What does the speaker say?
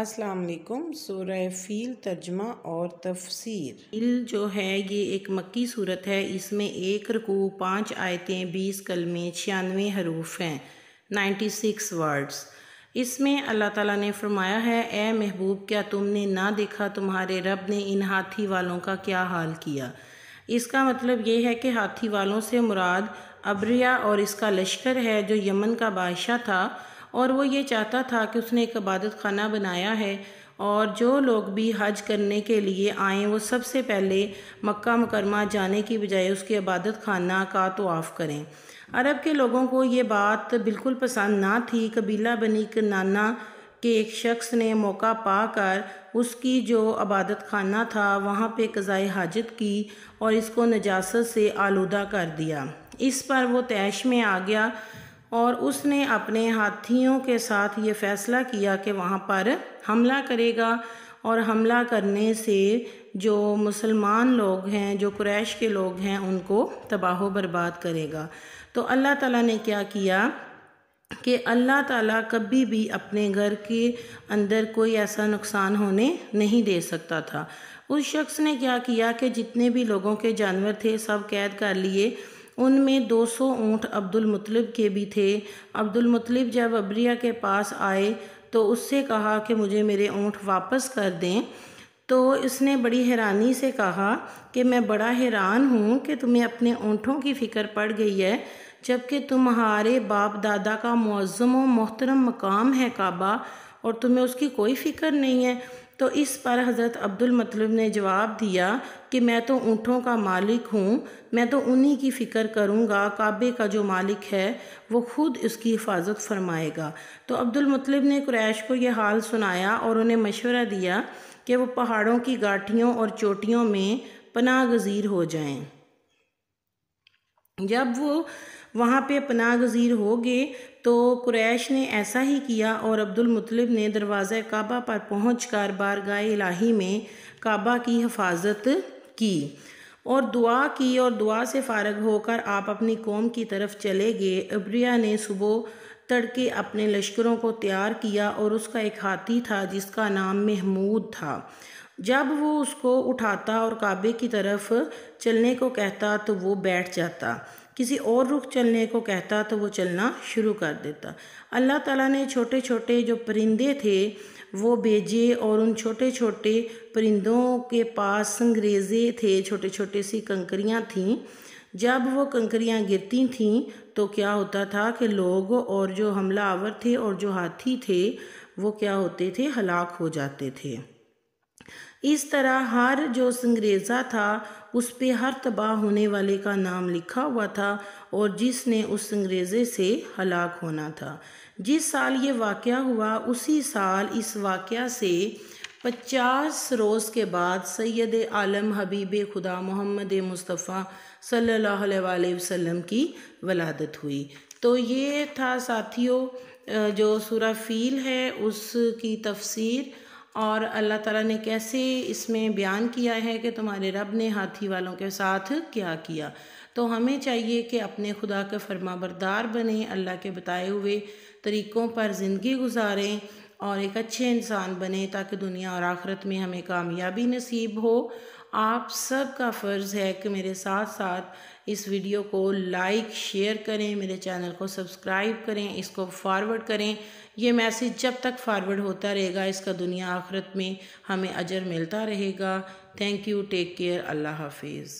अस्सलाम वालेकुम सूरह फ़ील तर्जमा और तफसीर फ़ील जो है ये एक मक्की सूरत है इसमें एक रकू पाँच आयतें बीस कलमें छियानवे हरूफ हैं नाइन्टी सिक्स वर्ड्स इसमें अल्लाह ताला ने फरमाया है ए महबूब क्या तुमने ना देखा तुम्हारे रब ने इन हाथी वालों का क्या हाल किया इसका मतलब ये है कि हाथी वालों से मुराद अब्रिया और इसका लश्कर है जो यमन का बादशाह था और वो ये चाहता था कि उसने एक इबादत खाना बनाया है और जो लोग भी हज करने के लिए आएँ वो सबसे पहले मक्का मुकरमा जाने की बजाय उसके इबादत खाना का तोाफ़ करें अरब के लोगों को ये बात बिल्कुल पसंद ना थी कबीला बनी के नाना के एक शख्स ने मौका पाकर उसकी जो इबादत खाना था वहाँ पे कज़ाए हाजत की और इसको नजासत से आलूदा कर दिया इस पर वो तैश में आ गया और उसने अपने हाथियों के साथ ये फैसला किया कि वहाँ पर हमला करेगा और हमला करने से जो मुसलमान लोग हैं जो कुरैश के लोग हैं उनको तबाह बर्बाद करेगा तो अल्लाह ताला ने क्या किया कि अल्लाह ताला कभी भी अपने घर के अंदर कोई ऐसा नुकसान होने नहीं दे सकता था उस शख्स ने क्या किया कि जितने भी लोगों के जानवर थे सब कैद कर लिए उनमें 200 ऊँट अब्दुल मुतलिब के भी थे अब्दुल मुतलिब जब अब्रिया के पास आए तो उससे कहा कि मुझे मेरे ऊँट वापस कर दें तो इसने बड़ी हैरानी से कहा कि मैं बड़ा हैरान हूँ कि तुम्हें अपने ऊँटों की फ़िक्र पड़ गई है जबकि तुम्हारे बाप दादा का मज़म व मोहतरम मकाम है काबा और तुम्हें उसकी कोई फ़िक्र नहीं है तो इस पर हज़रत अब्दुल मतलब ने जवाब दिया कि मैं तो ऊँटों का मालिक हूँ मैं तो उन्हीं की फ़िक्र करूँगा काबे का जो मालिक है वो खुद उसकी हिफाजत फरमाएगा तो अब्दुल मतलब ने क्रैश को यह हाल सुनाया और उन्हें मशवरा दिया कि वो पहाड़ों की गाठियों और चोटियों में पनाह गजीर हो जाएं जब वो वहाँ पे पनाह गजीर हो गए तो कुरैश ने ऐसा ही किया और अब्दुल मुतलिब ने दरवाज़ काबा पर पहुँच कर बारगाह इलाही में काबा की हिफाजत की और दुआ की और दुआ से फारग होकर आप अपनी कौम की तरफ चले गए अब्रिया ने सुबह तड़के अपने लश्करों को तैयार किया और उसका एक हाथी था जिसका नाम महमूद था जब वो उसको उठाता और काबे की तरफ चलने को कहता तो वो बैठ जाता किसी और रुख चलने को कहता तो वो चलना शुरू कर देता अल्लाह ताला ने छोटे छोटे जो परिंदे थे वो भेजे और उन छोटे छोटे परिंदों के पास संग्रेजे थे छोटे छोटे सी कंकरियाँ थीं जब वो कंकरियाँ गिरती थीं तो क्या होता था कि लोग और जो हमला आवर थे और जो हाथी थे वो क्या होते थे हलाक हो जाते थे इस तरह हर जो संग्रेजा था उस पर हर तबाह होने वाले का नाम लिखा हुआ था और जिसने उस संग्रेजे से हलाक होना था जिस साल ये वाक़ हुआ उसी साल इस वाक़ से पचास रोज़ के बाद सैद आलम हबीब खुदा मोहम्मद मुस्तफ़ा सल्ला वसम की वलादत हुई तो ये था साथियों जो सूरा फ़ील है उसकी तफसीर और अल्लाह ताला ने कैसे इसमें बयान किया है कि तुम्हारे रब ने हाथी वालों के साथ क्या किया तो हमें चाहिए कि अपने खुदा के फरमाबरदार बने अल्लाह के बताए हुए तरीक़ों पर ज़िंदगी गुजारें और एक अच्छे इंसान बने ताकि दुनिया और आखरत में हमें कामयाबी नसीब हो आप सब का फ़र्ज़ है कि मेरे साथ साथ इस वीडियो को लाइक शेयर करें मेरे चैनल को सब्सक्राइब करें इसको फॉरवर्ड करें ये मैसेज जब तक फॉरवर्ड होता रहेगा इसका दुनिया आखरत में हमें अजर मिलता रहेगा थैंक यू टेक केयर अल्लाह हाफिज़